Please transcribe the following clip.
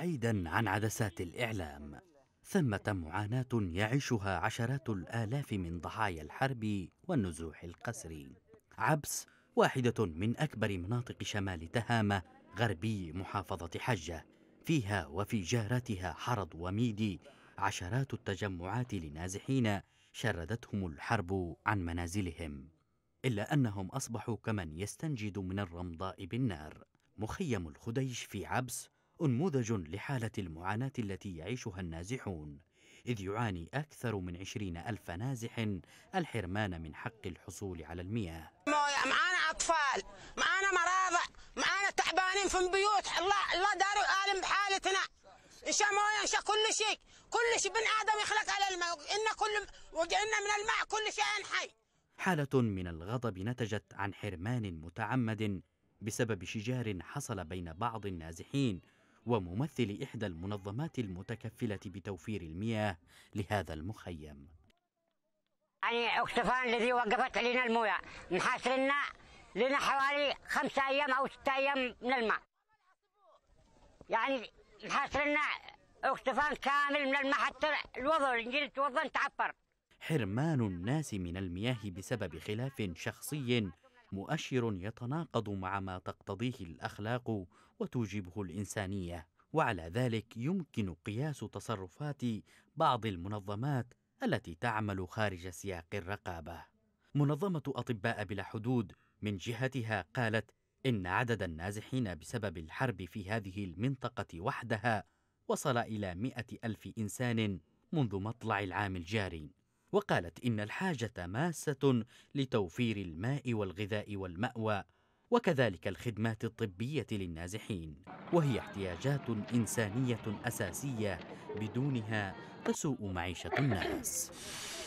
بعيدا عن عدسات الاعلام ثمه معاناه يعيشها عشرات الالاف من ضحايا الحرب والنزوح القسري عبس واحده من اكبر مناطق شمال تهامه غربي محافظه حجه فيها وفي جارتها حرض وميدي عشرات التجمعات لنازحين شردتهم الحرب عن منازلهم الا انهم اصبحوا كمن يستنجد من الرمضاء بالنار مخيم الخديش في عبس أنموذج لحالة المعاناة التي يعيشها النازحون إذ يعاني أكثر من عشرين ألف نازح الحرمان من حق الحصول على المياه معانا أطفال معانا مرابع معانا تعبانين في البيوت الله الله داروا آلم بحالتنا إن مويا موية شاء كل شيء كل شيء بن آدم يخلق على الماء إن كل وجعلنا من الماء كل شيء حي حالة من الغضب نتجت عن حرمان متعمد بسبب شجار حصل بين بعض النازحين وممثل إحدى المنظمات المتكفلة بتوفير المياه لهذا المخيم يعني اكتفان الذي وقفت علينا المويه محاصرنا لنا حوالي خمسة أيام أو ستة أيام من الماء يعني محاصرنا اكتفان كامل من الماء حتى الوضع نجي نتوضا نتعفر حرمان الناس من المياه بسبب خلاف شخصي مؤشر يتناقض مع ما تقتضيه الاخلاق وتوجبه الانسانيه وعلى ذلك يمكن قياس تصرفات بعض المنظمات التي تعمل خارج سياق الرقابه منظمه اطباء بلا حدود من جهتها قالت ان عدد النازحين بسبب الحرب في هذه المنطقه وحدها وصل الى مائه الف انسان منذ مطلع العام الجاري وقالت إن الحاجة ماسة لتوفير الماء والغذاء والمأوى وكذلك الخدمات الطبية للنازحين وهي احتياجات إنسانية أساسية بدونها تسوء معيشة الناس